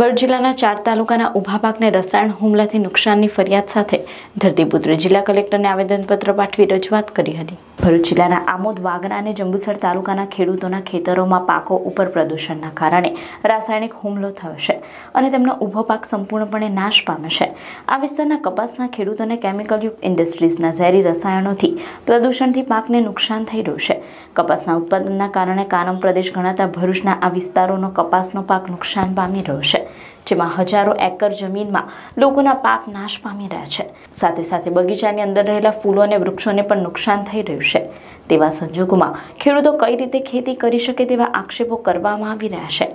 ભરૂચ જિલ્લાના ચાર તાલુકાના ઉભા પાકને રસાયણ હુમલાથી નુકસાનની ફરિયાદ સાથે ધરતીપુત્રે જિલ્લા કલેક્ટરને આવેદનપત્ર પાઠવી રજૂઆત કરી હતી ભરૂચ જિલ્લાના આમોદ વાગરા અને જંબુસર તાલુકાના ખેડૂતોના ખેતરોમાં પાકો ઉપર પ્રદૂષણના કારણે રાસાયણિક હુમલો થયો છે અને તેમનો ઊભો પાક સંપૂર્ણપણે નાશ પામે છે આ વિસ્તારના કપાસના ખેડૂતોને કેમિકલયુક્ત ઇન્ડસ્ટ્રીઝના ઝેરી રસાયણોથી પ્રદૂષણથી પાકને નુકસાન થઈ રહ્યું છે કપાસના ઉત્પાદનના કારણે કાનમ પ્રદેશ ગણાતા ભરૂચના આ વિસ્તારોનો કપાસનો પાક નુકસાન પામી રહ્યો છે જેમાં હજારો એકર જમીનમાં લોકોના પાક નાશ પામી રહ્યા છે સાથે સાથે બગીચાની અંદર રહેલા ફૂલો અને વૃક્ષોને પણ નુકસાન થઈ રહ્યું છે તેવા સંજોગોમાં ખેડૂતો કઈ રીતે ખેતી કરી શકે તેવા આક્ષેપો કરવામાં આવી રહ્યા છે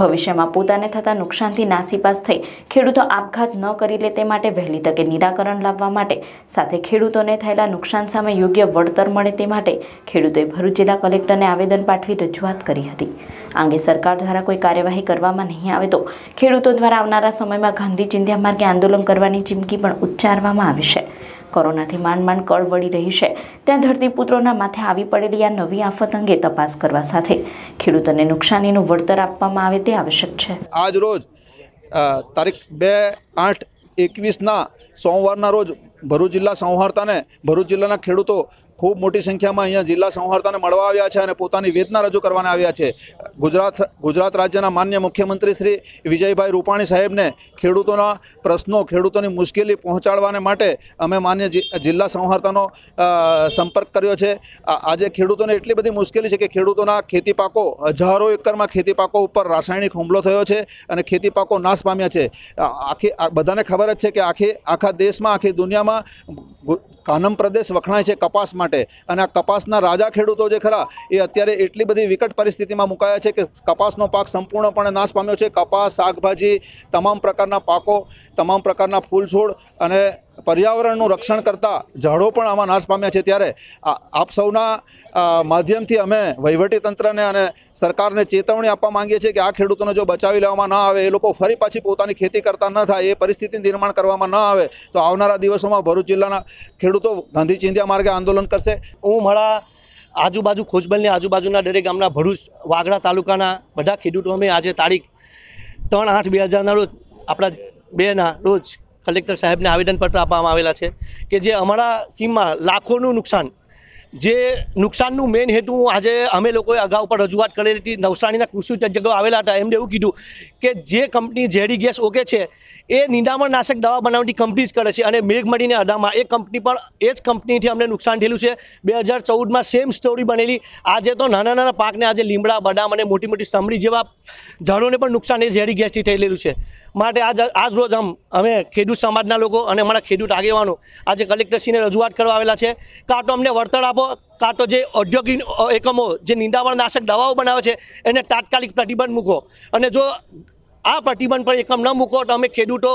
ભવિષ્યમાં પોતાને થતા નુકસાનથી નાસીપાસ થઈ ખેડૂતો આપઘાત ન કરી લે તે માટે વહેલી તકે નિરાકરણ લાવવા માટે સાથે ખેડૂતોને થયેલા નુકસાન સામે યોગ્ય વળતર મળે તે માટે ખેડૂતોએ ભરૂચ જિલ્લા કલેક્ટરને આવેદન પાઠવી રજૂઆત કરી હતી આંગે સરકાર દ્વારા કોઈ કાર્યવાહી કરવામાં નહીં આવે તો ખેડૂતો દ્વારા આવનારા સમયમાં ગાંધી ચિંધ્યા માર્ગે આંદોલન કરવાની ચીમકી પણ ઉચ્ચારવામાં આવી છે કોરોનાથી માંડ માંડ કળ વળી રહી છે ત્યાં ધરતીપુત્રોના માથે આવી પડેલી આ નવી આફત અંગે તપાસ કરવા સાથે ખેડૂતોને નુકસાનીનું વળતર આપવામાં આવે તે આવશ્યક છે આજ રોજ તારીખ બે આઠ એકવીસના સોમવારના રોજ ભરૂચ જિલ્લા સંહાર્તાને ભરૂચ જિલ્લાના ખેડૂતો ખૂબ મોટી સંખ્યામાં અહીંયા જિલ્લા સંહાર્તાને મળવા આવ્યા છે અને પોતાની વેદના રજૂ કરવાના આવ્યા છે ગુજરાત ગુજરાત રાજ્યના માન્ય મુખ્યમંત્રી શ્રી વિજયભાઈ રૂપાણી સાહેબને ખેડૂતોના પ્રશ્નો ખેડૂતોની મુશ્કેલી પહોંચાડવાને માટે અમે માન્ય જિલ્લા સંહાર્તાનો સંપર્ક કર્યો છે આજે ખેડૂતોને એટલી બધી મુશ્કેલી છે કે ખેડૂતોના ખેતી પાકો હજારો એકરમાં ખેતી પાકો ઉપર રાસાયણિક હુમલો થયો છે અને ખેતી પાકો નાશ પામ્યા છે આખી બધાને ખબર જ છે કે આખી આખા દેશમાં આખી દુનિયામાં કાનમ પ્રદેશ વખણાય છે કપાસ માટે અને આ કપાસના રાજા ખેડૂતો જે ખરા એ અત્યારે એટલી બધી વિકટ પરિસ્થિતિમાં મુકાયા છે કે કપાસનો પાક સંપૂર્ણપણે નાશ પામ્યો છે કપાસ શાકભાજી તમામ પ્રકારના પાકો તમામ પ્રકારના ફૂલ છોડ અને પર્યાવરણનું રક્ષણ કરતા ઝાડો પણ આમાં નાશ પામ્યા છે ત્યારે આપ સૌના માધ્યમથી અમે વહીવટીતંત્રને અને સરકારને ચેતવણી આપવા માંગીએ છીએ કે આ ખેડૂતોને જો બચાવી લેવામાં ન આવે એ લોકો ફરી પાછી પોતાની ખેતી કરતા ન થાય એ પરિસ્થિતિ નિર્માણ કરવામાં ન આવે તો આવનારા દિવસોમાં ભરૂચ જિલ્લાના ખેડૂતો ગાંધી ચિંધ્યા માર્ગે આંદોલન કરશે હું ઉમળા આજુબાજુ ખોજબલની આજુબાજુના દરેક ગામના ભરૂચ વાગડા તાલુકાના બધા ખેડૂતો અમે આજે તારીખ ત્રણ આઠ બે હજારના રોજ આપણા બેના રોજ કલેક્ટર સાહેબને આવેદનપત્ર આપવામાં આવેલા છે કે જે અમારા સીમમાં લાખોનું નુકસાન જે નુકસાનનું મેઇન હેતુ આજે અમે લોકોએ અગાઉ પણ રજૂઆત કરેલી હતી નવસારીના કૃષિ તજ્ઞો આવેલા હતા એમને એવું કીધું કે જે કંપની ઝેરી ગેસ ઓકે છે એ નિંદામણનાશક દવા બનાવતી કંપની જ કરે છે અને મેઘ મળીને અદામાં એ કંપની પણ એ જ કંપનીથી અમને નુકસાન થયેલું છે બે હજાર ચૌદમાં સેમ સ્ટોરી બનેલી આજે તો નાના નાના પાકને આજે લીમડા બદામ અને મોટી મોટી સમડી જેવા ઝાડોને પણ નુકસાન એ ઝેરી ગેસથી થયેલું છે માટે આજ આજ રોજ આમ અમે ખેડૂત સમાજના લોકો અને અમારા ખેડૂત આગેવાનો આજે કલેક્ટરશ્રીને રજૂઆત કરવા આવેલા છે કાં તો અમને વળતર આપો કાં તો જે ઔદ્યોગિક એકમો જે નિંદામણનાશક દવાઓ બનાવે છે એને તાત્કાલિક પ્રતિબંધ મૂકો અને જો આ પ્રતિબંધ પર એકમ ન મૂકો તો અમે ખેડૂતો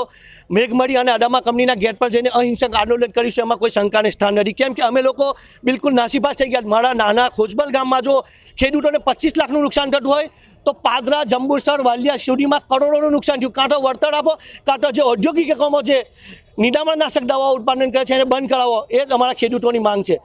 મેઘમળી અને અદામા કંપનીના ગેટ પર જઈને અહિંસક આંદોલન કરીશું એમાં કોઈ શંકાને સ્થાન નથી કેમ કે અમે લોકો બિલકુલ નાસીપાસ થઈ ગયા મારા નાના ખોજબલ ગામમાં જો ખેડૂતોને પચીસ લાખનું નુકસાન થતું હોય તો પાદરા જંબુસર વાલિયા સુધીમાં કરોડોનું નુકસાન થયું કાં તો વળતર આપો કાં તો જે ઔદ્યોગિક એકમો જે નિદામણનાશક દવાઓ ઉત્પાદન કરે છે એને બંધ કરાવો એ જ અમારા ખેડૂતોની માંગ છે